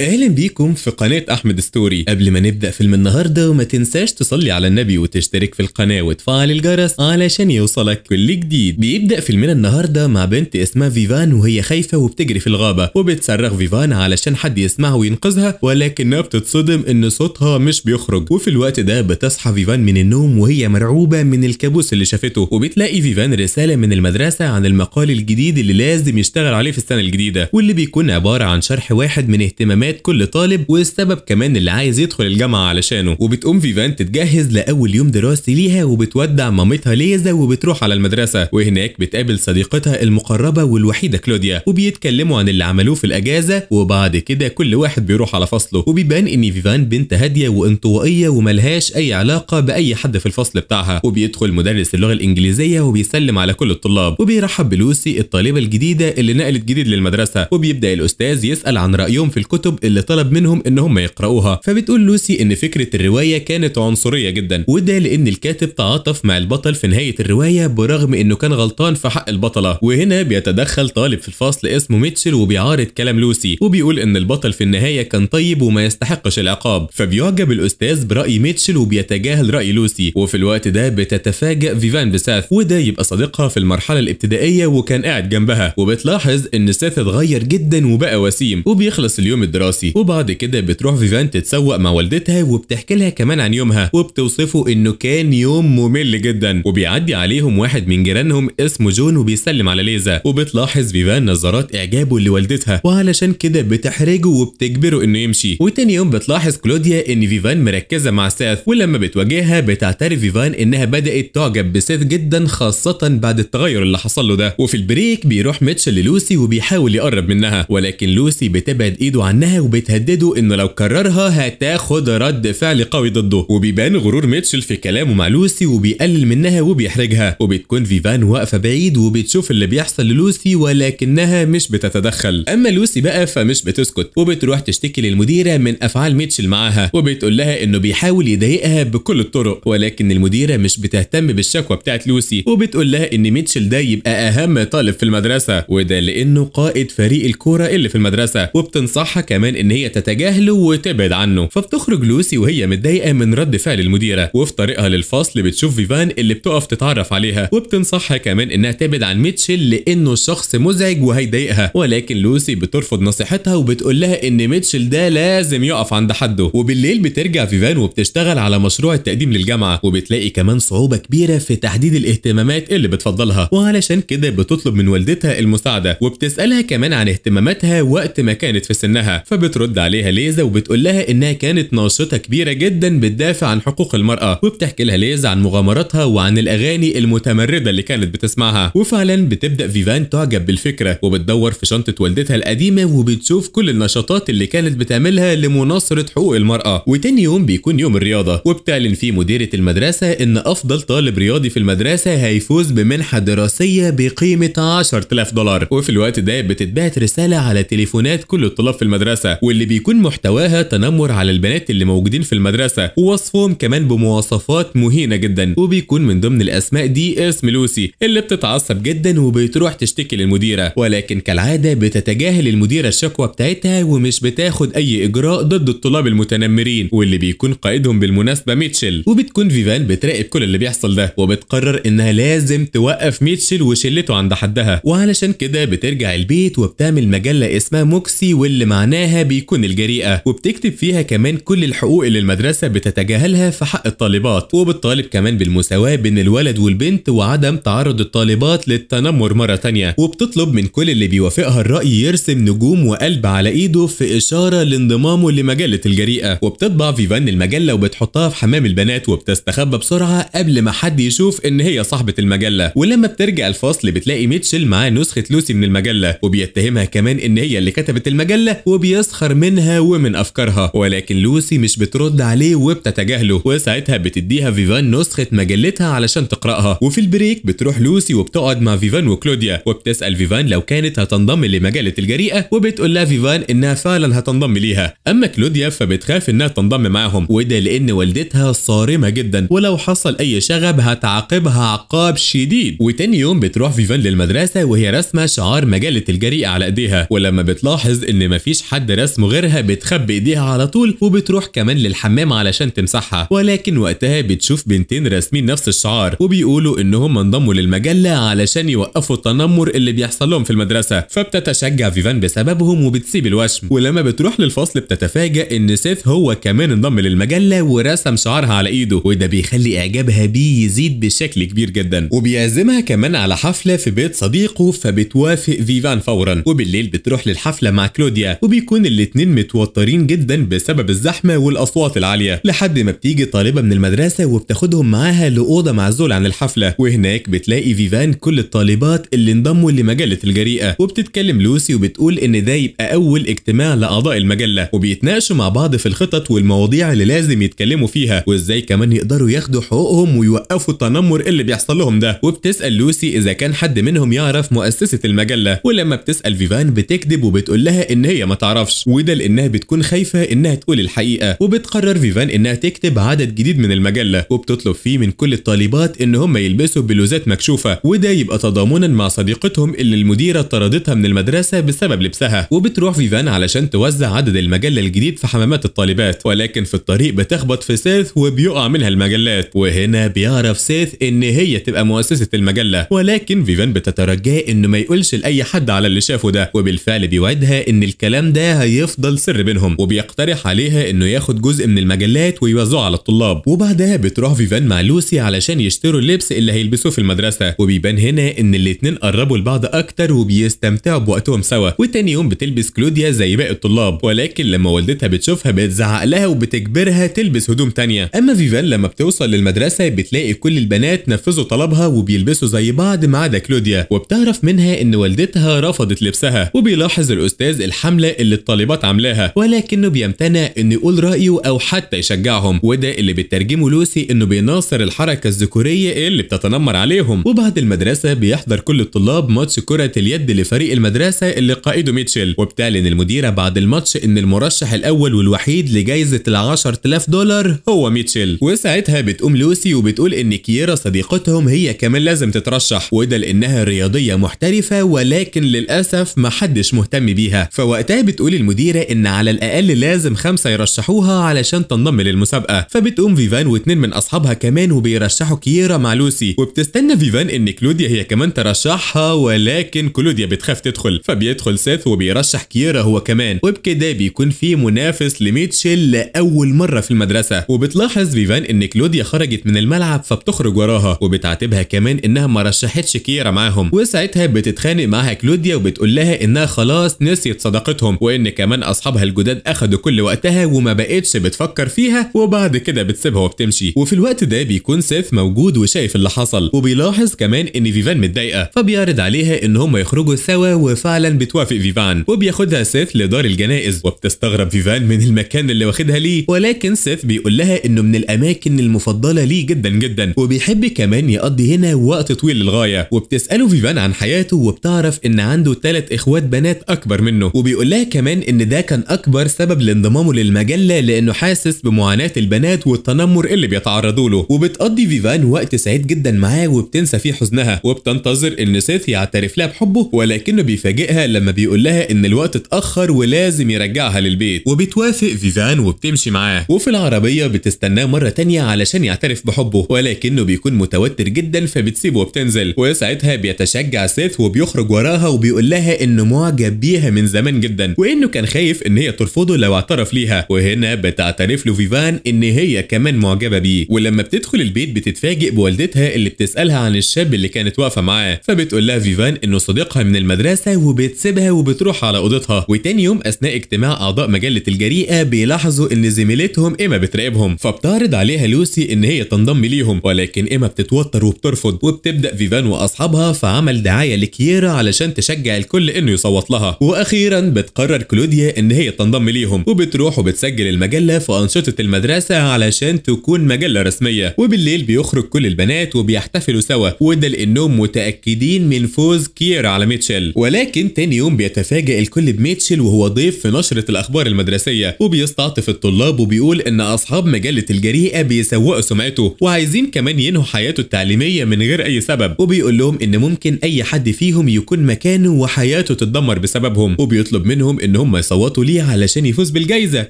اهلا بيكم في قناة احمد ستوري قبل ما نبدأ فيلم النهاردة وما تنساش تصلي على النبي وتشترك في القناة وتفعل الجرس علشان يوصلك كل جديد بيبدأ فيلمنا النهاردة مع بنت اسمها فيفان وهي خايفة وبتجري في الغابة وبتصرخ فيفان علشان حد يسمعها وينقذها ولكنها بتتصدم ان صوتها مش بيخرج وفي الوقت ده بتصحى فيفان من النوم وهي مرعوبة من الكابوس اللي شافته وبتلاقي فيفان رسالة من المدرسة عن المقال الجديد اللي لازم يشتغل عليه في السنة الجديدة واللي بيكون عبارة عن شرح واحد من اهتمامات حياة كل طالب والسبب كمان اللي عايز يدخل الجامعة علشانه وبتقوم فيفان تتجهز لأول يوم دراسي ليها وبتودع مامتها ليزا وبتروح على المدرسة وهناك بتقابل صديقتها المقربة والوحيدة كلوديا وبيتكلموا عن اللي عملوه في الأجازة وبعد كده كل واحد بيروح على فصله وبيبان إن فيفان بنت هادية وانطوائية وملهاش أي علاقة بأي حد في الفصل بتاعها وبيدخل مدرس اللغة الإنجليزية وبيسلم على كل الطلاب وبيرحب بلوسي الطالبة الجديدة اللي نقلت جديد للمدرسة وبيبدأ الأستاذ يسأل عن رأيهم في الكتب اللي طلب منهم ان هم يقرأوها فبتقول لوسي ان فكرة الرواية كانت عنصرية جدا وده لان الكاتب تعاطف مع البطل في نهاية الرواية برغم انه كان غلطان في حق البطلة وهنا بيتدخل طالب في الفصل اسمه ميتشل وبيعارض كلام لوسي وبيقول ان البطل في النهاية كان طيب وما يستحقش العقاب فبيعجب الاستاذ برأي ميتشل وبيتجاهل رأي لوسي وفي الوقت ده بتتفاجئ فيفان بساث وده يبقى صديقها في المرحلة الابتدائية وكان قاعد جنبها وبتلاحظ ان ساث اتغير جدا وبقى وسيم وبيخلص اليوم الدراسي الدراسي وبعد كده بتروح فيفان تتسوق مع والدتها وبتحكي لها كمان عن يومها وبتوصفه انه كان يوم ممل جدا وبيعدي عليهم واحد من جيرانهم اسمه جون وبيسلم على ليزا وبتلاحظ فيفان نظرات اعجابه لوالدتها وعلشان كده بتحرجه وبتجبره انه يمشي وتاني يوم بتلاحظ كلوديا ان فيفان مركزه مع ساث ولما بتواجهها بتعترف فيفان انها بدات تعجب بساث جدا خاصه بعد التغير اللي حصل له ده وفي البريك بيروح ميتشل للوسي وبيحاول يقرب منها ولكن لوسي بتبعد ايده عنها عليها وبتهدده انه لو كررها هتاخد رد فعل قوي ضده وبيبان غرور ميتشل في كلامه مع لوسي وبيقلل منها وبيحرجها وبتكون فيفان واقفه بعيد وبتشوف اللي بيحصل للوسي ولكنها مش بتتدخل اما لوسي بقى فمش بتسكت وبتروح تشتكي للمديره من افعال ميتشل معاها وبتقول لها انه بيحاول يضايقها بكل الطرق ولكن المديره مش بتهتم بالشكوى بتاعت لوسي وبتقول لها ان ميتشل ده يبقى اهم طالب في المدرسه وده لانه قائد فريق الكوره اللي في المدرسه وبتنصحها كمان كمان ان هي تتجاهله وتبعد عنه فبتخرج لوسي وهي متضايقه من رد فعل المديره وفي طريقها للفصل بتشوف فيفان اللي بتقف تتعرف عليها وبتنصحها كمان انها تبعد عن ميتشل لانه شخص مزعج وهيضايقها ولكن لوسي بترفض نصيحتها وبتقول لها ان ميتشل ده لازم يقف عند حده وبالليل بترجع فيفان وبتشتغل على مشروع التقديم للجامعه وبتلاقي كمان صعوبه كبيره في تحديد الاهتمامات اللي بتفضلها وعلشان كده بتطلب من والدتها المساعده وبتسالها كمان عن اهتماماتها وقت ما كانت في سنها فبترد عليها ليزا وبتقول لها انها كانت ناشطه كبيره جدا بتدافع عن حقوق المراه وبتحكي لها ليزا عن مغامراتها وعن الاغاني المتمرده اللي كانت بتسمعها وفعلا بتبدا فيفان تعجب بالفكره وبتدور في شنطه والدتها القديمه وبتشوف كل النشاطات اللي كانت بتعملها لمناصره حقوق المراه وتاني يوم بيكون يوم الرياضه وبتعلن فيه مديره المدرسه ان افضل طالب رياضي في المدرسه هيفوز بمنحه دراسيه بقيمه 10000 دولار وفي الوقت ده بتتبعت رساله على تليفونات كل الطلاب في المدرسه المدرسة واللي بيكون محتواها تنمر على البنات اللي موجودين في المدرسة ووصفهم كمان بمواصفات مهينة جدا وبيكون من ضمن الأسماء دي اسم لوسي اللي بتتعصب جدا وبتروح تشتكي للمديرة ولكن كالعادة بتتجاهل المديرة الشكوى بتاعتها ومش بتاخد أي إجراء ضد الطلاب المتنمرين واللي بيكون قائدهم بالمناسبة ميتشل وبتكون فيفان بتراقب كل اللي بيحصل ده وبتقرر إنها لازم توقف ميتشل وشلته عند حدها وعلشان كده بترجع البيت وبتعمل مجلة اسمها موكسي واللي معناها اسمها بيكون الجريئة وبتكتب فيها كمان كل الحقوق اللي المدرسة بتتجاهلها في حق الطالبات وبتطالب كمان بالمساواة بين الولد والبنت وعدم تعرض الطالبات للتنمر مرة تانية وبتطلب من كل اللي بيوافقها الرأي يرسم نجوم وقلب على ايده في إشارة لانضمامه لمجلة الجريئة وبتطبع فيفان المجلة وبتحطها في حمام البنات وبتستخبى بسرعة قبل ما حد يشوف إن هي صاحبة المجلة ولما بترجع الفصل بتلاقي ميتشل معاه نسخة لوسي من المجلة وبيتهمها كمان إن هي اللي كتبت المجلة وبي بيسخر منها ومن افكارها ولكن لوسي مش بترد عليه وبتتجاهله وساعتها بتديها فيفان نسخه مجلتها علشان تقراها وفي البريك بتروح لوسي وبتقعد مع فيفان وكلوديا وبتسال فيفان لو كانت هتنضم لمجله الجريئه وبتقول لها فيفان انها فعلا هتنضم ليها اما كلوديا فبتخاف انها تنضم معاهم وده لان والدتها صارمه جدا ولو حصل اي شغب هتعاقبها عقاب شديد وتاني يوم بتروح فيفان للمدرسه وهي رسمه شعار مجله الجريئه على ايديها ولما بتلاحظ ان مفيش حد حد غيرها بتخبي ايديها على طول وبتروح كمان للحمام علشان تمسحها ولكن وقتها بتشوف بنتين راسمين نفس الشعار وبيقولوا ان انضموا للمجله علشان يوقفوا التنمر اللي بيحصل لهم في المدرسه فبتتشجع فيفان بسببهم وبتسيب الوشم ولما بتروح للفصل بتتفاجئ ان سيف هو كمان انضم للمجله ورسم شعارها على ايده وده بيخلي اعجابها بيه يزيد بشكل كبير جدا وبيعزمها كمان على حفله في بيت صديقه فبتوافق فيفان فورا وبالليل بتروح للحفله مع كلوديا وبيكون بيكون الاتنين متوترين جدا بسبب الزحمه والاصوات العاليه لحد ما بتيجي طالبه من المدرسه وبتاخدهم معاها لاوضه معزول عن الحفله وهناك بتلاقي فيفان كل الطالبات اللي انضموا لمجله الجريئه وبتتكلم لوسي وبتقول ان ده يبقى اول اجتماع لاعضاء المجله وبيتناقشوا مع بعض في الخطط والمواضيع اللي لازم يتكلموا فيها وازاي كمان يقدروا ياخدوا حقوقهم ويوقفوا التنمر اللي بيحصل لهم ده وبتسال لوسي اذا كان حد منهم يعرف مؤسسه المجله ولما بتسال فيفان بتكذب وبتقول لها ان هي ما تعرفش تعرفش وده لانها بتكون خايفه انها تقول الحقيقه وبتقرر فيفان انها تكتب عدد جديد من المجله وبتطلب فيه من كل الطالبات ان هم يلبسوا بلوزات مكشوفه وده يبقى تضامنا مع صديقتهم اللي المديره طردتها من المدرسه بسبب لبسها وبتروح فيفان علشان توزع عدد المجله الجديد في حمامات الطالبات ولكن في الطريق بتخبط في سيث وبيقع منها المجلات وهنا بيعرف سيث ان هي تبقى مؤسسه المجله ولكن فيفان بتترجاه انه ما يقولش لاي حد على اللي شافه ده وبالفعل بيوعدها ان الكلام ده ده هيفضل سر بينهم وبيقترح عليها انه ياخد جزء من المجلات ويوزعه على الطلاب وبعدها بتروح فيفان مع لوسي علشان يشتروا اللبس اللي هيلبسوه في المدرسه وبيبان هنا ان الاتنين قربوا لبعض اكتر وبيستمتعوا بوقتهم سوا وتاني يوم بتلبس كلوديا زي باقي الطلاب ولكن لما والدتها بتشوفها بتزعق لها وبتجبرها تلبس هدوم تانية اما فيفان لما بتوصل للمدرسه بتلاقي كل البنات نفذوا طلبها وبيلبسوا زي بعض ما عدا كلوديا وبتعرف منها ان والدتها رفضت لبسها وبيلاحظ الاستاذ الحمله اللي الطالبات عاملاها ولكنه بيمتنع انه يقول رايه او حتى يشجعهم وده اللي بترجمه لوسي انه بيناصر الحركه الذكوريه اللي بتتنمر عليهم وبعد المدرسه بيحضر كل الطلاب ماتش كره اليد لفريق المدرسه اللي قائده ميتشل وبتعلن المديره بعد الماتش ان المرشح الاول والوحيد لجائزه ال 10000 دولار هو ميتشل وساعتها بتقوم لوسي وبتقول ان كييرا صديقتهم هي كمان لازم تترشح وده لانها رياضيه محترفه ولكن للاسف محدش مهتم بيها فوقتها بتقول بتقول المديرة إن على الأقل لازم خمسة يرشحوها علشان تنضم للمسابقة فبتقوم فيفان واتنين من أصحابها كمان وبيرشحوا كييرا مع لوسي وبتستنى فيفان إن كلوديا هي كمان ترشحها ولكن كلوديا بتخاف تدخل فبيدخل سيث وبيرشح كييرا هو كمان وبكده بيكون في منافس لميتشل لأول مرة في المدرسة وبتلاحظ فيفان إن كلوديا خرجت من الملعب فبتخرج وراها وبتعاتبها كمان إنها ما رشحتش كييرا معاهم وساعتها بتتخانق معاها كلوديا وبتقول لها إنها خلاص نسيت صداقتهم وإن لان كمان اصحابها الجداد اخدوا كل وقتها وما بقتش بتفكر فيها وبعد كده بتسيبها وبتمشي وفي الوقت ده بيكون سيف موجود وشايف اللي حصل وبيلاحظ كمان ان فيفان متضايقه فبيعرض عليها ان هم يخرجوا سوا وفعلا بتوافق فيفان وبياخدها سيف لدار الجنائز وبتستغرب فيفان من المكان اللي واخدها ليه ولكن سيف بيقول لها انه من الاماكن المفضله ليه جدا جدا وبيحب كمان يقضي هنا وقت طويل للغايه وبتساله فيفان عن حياته وبتعرف ان عنده ثلاث اخوات بنات اكبر منه وبيقول لها كمان كمان ان ده كان اكبر سبب لانضمامه للمجله لانه حاسس بمعاناه البنات والتنمر اللي بيتعرضوا له وبتقضي فيفان وقت سعيد جدا معاه وبتنسى فيه حزنها وبتنتظر ان سيث يعترف لها بحبه ولكنه بيفاجئها لما بيقول لها ان الوقت اتاخر ولازم يرجعها للبيت وبتوافق فيفان وبتمشي معاه وفي العربيه بتستناه مره تانية علشان يعترف بحبه ولكنه بيكون متوتر جدا فبتسيبه وبتنزل وساعتها بيتشجع سيث وبيخرج وراها وبيقول لها انه معجب بيها من زمان جدا وان لأنه كان خايف إن هي ترفضه لو اعترف ليها وهنا بتعترف له فيفان إن هي كمان معجبة بيه ولما بتدخل البيت بتتفاجئ بوالدتها اللي بتسألها عن الشاب اللي كانت واقفة معاه فبتقول لها فيفان إنه صديقها من المدرسة وبتسيبها وبتروح على أوضتها وتاني يوم أثناء اجتماع أعضاء مجلة الجريئة بيلاحظوا إن زميلتهم إيما بتراقبهم فبتعرض عليها لوسي إن هي تنضم ليهم ولكن إيما بتتوتر وبترفض وبتبدأ فيفان وأصحابها فعمل دعاية لكييرا علشان تشجع الكل إنه يصوت لها وأخيرا بتقرر كلوديا ان هي تنضم ليهم وبتروح وبتسجل المجله في انشطه المدرسه علشان تكون مجله رسميه وبالليل بيخرج كل البنات وبيحتفلوا سوا وده لانهم متاكدين من فوز كير على ميتشل ولكن تاني يوم بيتفاجئ الكل بميتشل وهو ضيف في نشره الاخبار المدرسيه وبيستعطف الطلاب وبيقول ان اصحاب مجله الجريئه بيسوقوا سمعته وعايزين كمان ينهوا حياته التعليميه من غير اي سبب وبيقول لهم ان ممكن اي حد فيهم يكون مكانه وحياته تتدمر بسببهم وبيطلب منهم ان هم يصوتوا ليه علشان يفوز بالجائزه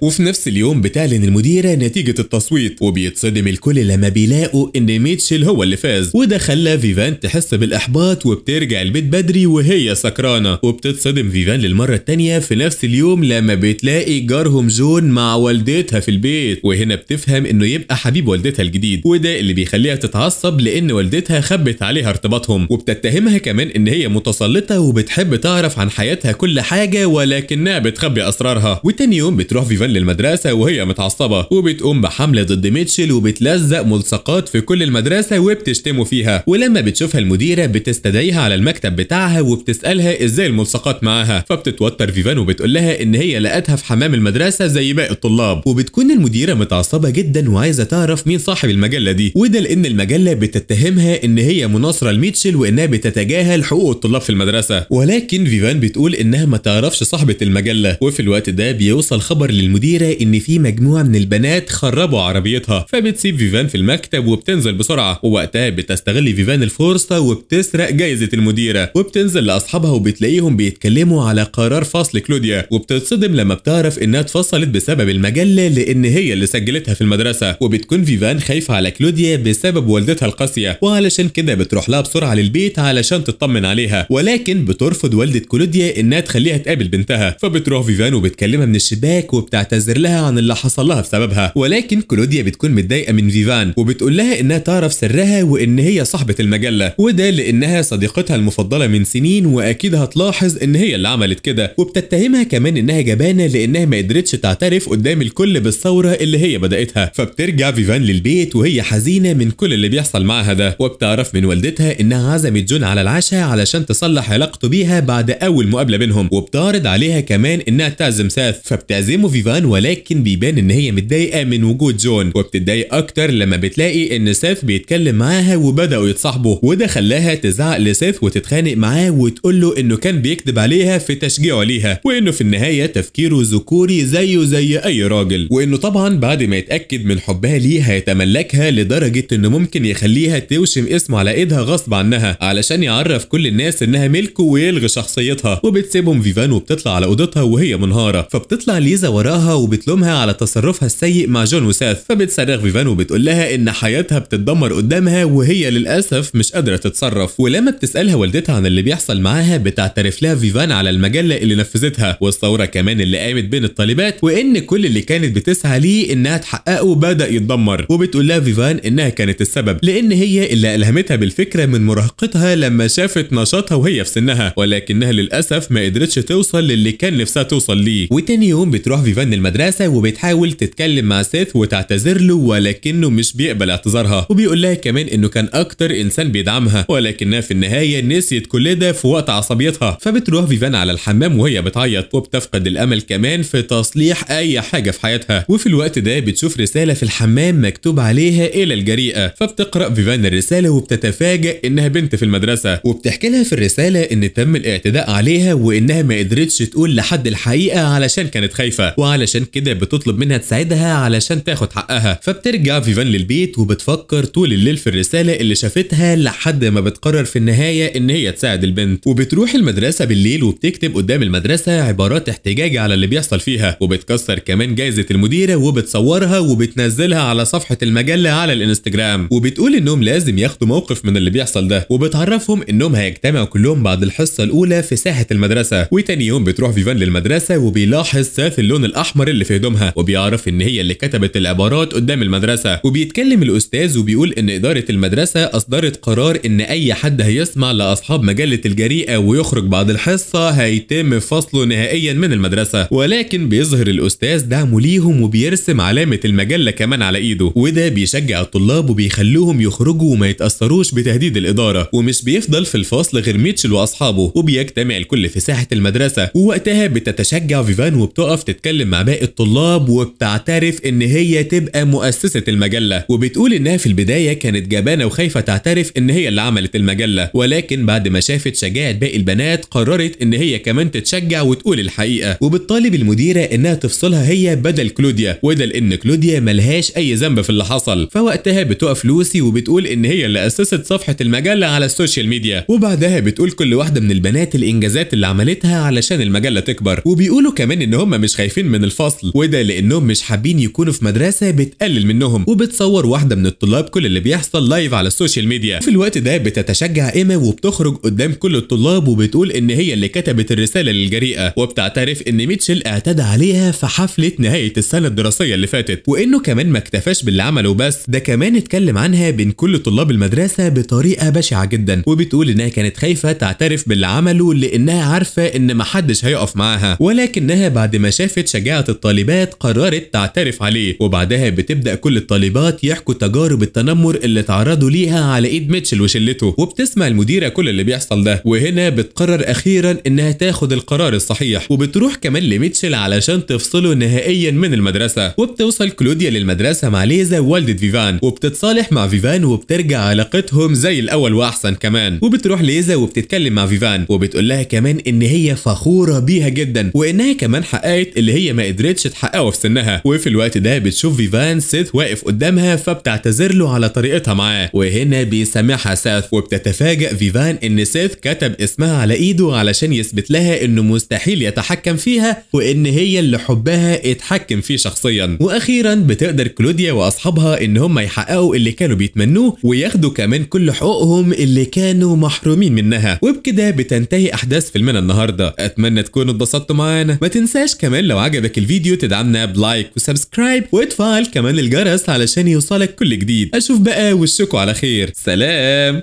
وفي نفس اليوم بتعلن المديره نتيجه التصويت وبيتصدم الكل لما بيلاقوا ان ميتشل هو اللي فاز وده خلى فيفان تحس بالاحباط وبترجع البيت بدري وهي سكرانه وبتتصدم فيفان للمره الثانيه في نفس اليوم لما بتلاقي جارهم جون مع والدتها في البيت وهنا بتفهم انه يبقى حبيب والدتها الجديد وده اللي بيخليها تتعصب لان والدتها خبت عليها ارتباطهم وبتتهمها كمان ان هي متسلطه وبتحب تعرف عن حياتها كل حاجه ولكنها انها بتخبي اسرارها وتاني يوم بتروح فيفان للمدرسه وهي متعصبه وبتقوم بحمله ضد ميتشل وبتلزق ملصقات في كل المدرسه وبتشتمه فيها ولما بتشوفها المديره بتستدعيها على المكتب بتاعها وبتسالها ازاي الملصقات معاها فبتتوتر فيفان وبتقول لها ان هي لقتها في حمام المدرسه زي باقي الطلاب وبتكون المديره متعصبه جدا وعايزه تعرف مين صاحب المجله دي وده لان المجله بتتهمها ان هي مناصره لميتشل وانها بتتجاهل حقوق الطلاب في المدرسه ولكن فيفان بتقول انها ما تعرفش صاحبه المجله المجلة وفي الوقت ده بيوصل خبر للمديرة إن في مجموعة من البنات خربوا عربيتها فبتسيب فيفان في المكتب وبتنزل بسرعة ووقتها بتستغل فيفان الفرصة وبتسرق جايزة المديرة وبتنزل لأصحابها وبتلاقيهم بيتكلموا على قرار فصل كلوديا وبتتصدم لما بتعرف إنها اتفصلت بسبب المجلة لأن هي اللي سجلتها في المدرسة وبتكون فيفان خايفة على كلوديا بسبب والدتها القاسية وعلشان كده بتروح لها بسرعة للبيت علشان تطمن عليها ولكن بترفض والدة كلوديا إنها تخليها تقابل بنتها بتروح فيفان وبتكلمها من الشباك وبتعتذر لها عن اللي حصل لها بسببها ولكن كلوديا بتكون متضايقه من فيفان وبتقول لها انها تعرف سرها وان هي صاحبه المجله وده لانها صديقتها المفضله من سنين واكيد هتلاحظ ان هي اللي عملت كده وبتتهمها كمان انها جبانه لانها ما قدرتش تعترف قدام الكل بالثوره اللي هي بداتها فبترجع فيفان للبيت وهي حزينه من كل اللي بيحصل معاها ده وبتعرف من والدتها انها عزمت جون على العشاء علشان تصلح علاقته بيها بعد اول مقابله بينهم وبتعرض عليها كمان كمان انها تعزم ساث فبتعزمه فيفان ولكن بيبان ان هي متضايقه من وجود جون وبتتضايق اكتر لما بتلاقي ان ساث بيتكلم معاها وبداوا يتصاحبوا وده خلاها تزعق لساث وتتخانق معاه وتقول له انه كان بيكذب عليها في تشجيعه ليها وانه في النهايه تفكيره ذكوري زيه زي اي راجل وانه طبعا بعد ما يتاكد من حبها ليه هيتملكها لدرجه انه ممكن يخليها توشم اسمه على ايدها غصب عنها علشان يعرف كل الناس انها ملكه ويلغي شخصيتها وبتسيبهم فيفان وبتطلع على اوضتها خطوتها وهي منهارة فبتطلع ليزا وراها وبتلومها على تصرفها السيء مع جون وساث فبتصرخ فيفان وبتقول لها ان حياتها بتتدمر قدامها وهي للاسف مش قادرة تتصرف ولما بتسألها والدتها عن اللي بيحصل معاها بتعترف لها فيفان على المجلة اللي نفذتها والثورة كمان اللي قامت بين الطالبات وان كل اللي كانت بتسعى ليه انها تحققه بدأ يتدمر وبتقول لها فيفان انها كانت السبب لان هي اللي الهمتها بالفكرة من مراهقتها لما شافت نشاطها وهي في سنها ولكنها للاسف ما قدرتش توصل للي كان نفسها توصل ليه وتاني يوم بتروح فيفان المدرسة وبتحاول تتكلم مع سيث وتعتذر له ولكنه مش بيقبل اعتذارها وبيقول لها كمان انه كان اكتر انسان بيدعمها ولكنها في النهاية نسيت كل ده في وقت عصبيتها فبتروح فيفان على الحمام وهي بتعيط وبتفقد الامل كمان في تصليح اي حاجة في حياتها وفي الوقت ده بتشوف رسالة في الحمام مكتوب عليها الى الجريئة فبتقرأ فيفان الرسالة وبتتفاجئ انها بنت في المدرسة وبتحكي لها في الرسالة ان تم الاعتداء عليها وانها ما قدرتش تقول لحد لحد الحقيقه علشان كانت خايفه وعلشان كده بتطلب منها تساعدها علشان تاخد حقها فبترجع فيفان للبيت وبتفكر طول الليل في الرساله اللي شافتها لحد ما بتقرر في النهايه ان هي تساعد البنت وبتروح المدرسه بالليل وبتكتب قدام المدرسه عبارات احتجاج على اللي بيحصل فيها وبتكسر كمان جائزه المديره وبتصورها وبتنزلها على صفحه المجله على الانستجرام وبتقول انهم لازم ياخدوا موقف من اللي بيحصل ده وبتعرفهم انهم هيجتمعوا كلهم بعد الحصه الاولى في ساحه المدرسه وتاني يوم بتروح فيفان جيفان للمدرسه وبيلاحظ ساف اللون الاحمر اللي في هدومها وبيعرف ان هي اللي كتبت العبارات قدام المدرسه وبيتكلم الاستاذ وبيقول ان اداره المدرسه اصدرت قرار ان اي حد هيسمع لاصحاب مجله الجريئه ويخرج بعد الحصه هيتم فصله نهائيا من المدرسه ولكن بيظهر الاستاذ دعمه ليهم وبيرسم علامه المجله كمان على ايده وده بيشجع الطلاب وبيخلوهم يخرجوا وما يتاثروش بتهديد الاداره ومش بيفضل في الفصل غير ميتشل واصحابه وبيجتمع الكل في ساحه المدرسه ووقتها بعدها بتتشجع فيفان وبتقف تتكلم مع باقي الطلاب وبتعترف ان هي تبقى مؤسسة المجلة وبتقول انها في البداية كانت جبانة وخايفة تعترف ان هي اللي عملت المجلة ولكن بعد ما شافت شجاعة باقي البنات قررت ان هي كمان تتشجع وتقول الحقيقة وبتطالب المديرة انها تفصلها هي بدل كلوديا وده لان كلوديا ملهاش اي ذنب في اللي حصل فوقتها بتقف لوسي وبتقول ان هي اللي اسست صفحة المجلة على السوشيال ميديا وبعدها بتقول كل واحدة من البنات الانجازات اللي عملتها علشان المجلة هتكبر وبيقولوا كمان ان هم مش خايفين من الفصل وده لانهم مش حابين يكونوا في مدرسه بتقلل منهم وبتصور واحده من الطلاب كل اللي بيحصل لايف على السوشيال ميديا في الوقت ده بتتشجع ايما وبتخرج قدام كل الطلاب وبتقول ان هي اللي كتبت الرساله للجريئه وبتعترف ان ميتشل اعتدى عليها في حفله نهايه السنه الدراسيه اللي فاتت وانه كمان ما اكتفاش باللي عمله بس ده كمان اتكلم عنها بين كل طلاب المدرسه بطريقه بشعه جدا وبتقول انها كانت خايفه تعترف باللي عمله لانها عارفه ان محدش هيقف معها ولكنها بعد ما شافت شجاعة الطالبات قررت تعترف عليه وبعدها بتبدأ كل الطالبات يحكوا تجارب التنمر اللي تعرضوا ليها على ايد ميتشل وشلته وبتسمع المديرة كل اللي بيحصل ده وهنا بتقرر اخيرا انها تاخد القرار الصحيح وبتروح كمان لميتشل علشان تفصله نهائيا من المدرسة وبتوصل كلوديا للمدرسة مع ليزا والدة فيفان وبتتصالح مع فيفان وبترجع علاقتهم زي الاول واحسن كمان وبتروح ليزا وبتتكلم مع فيفان وبتقول لها كمان ان هي فخورة بيها جدا وانها كمان حققت اللي هي ما قدرتش تحققه في سنها وفي الوقت ده بتشوف فيفان سيث واقف قدامها فبتعتذر له على طريقتها معاه وهنا بيسامحها سيث وبتتفاجئ فيفان ان سيث كتب اسمها على ايده علشان يثبت لها انه مستحيل يتحكم فيها وان هي اللي حبها اتحكم فيه شخصيا واخيرا بتقدر كلوديا واصحابها ان هم يحققوا اللي كانوا بيتمنوه وياخدوا كمان كل حقوقهم اللي كانوا محرومين منها وبكده بتنتهي احداث فيلمنا النهارده اتمنى تكونوا اتبسطت معانا ما تنساش كمان لو عجبك الفيديو تدعمنا بلايك وسبسكرايب وتفعل كمان الجرس علشان يوصلك كل جديد اشوف بقى وشكوا على خير سلام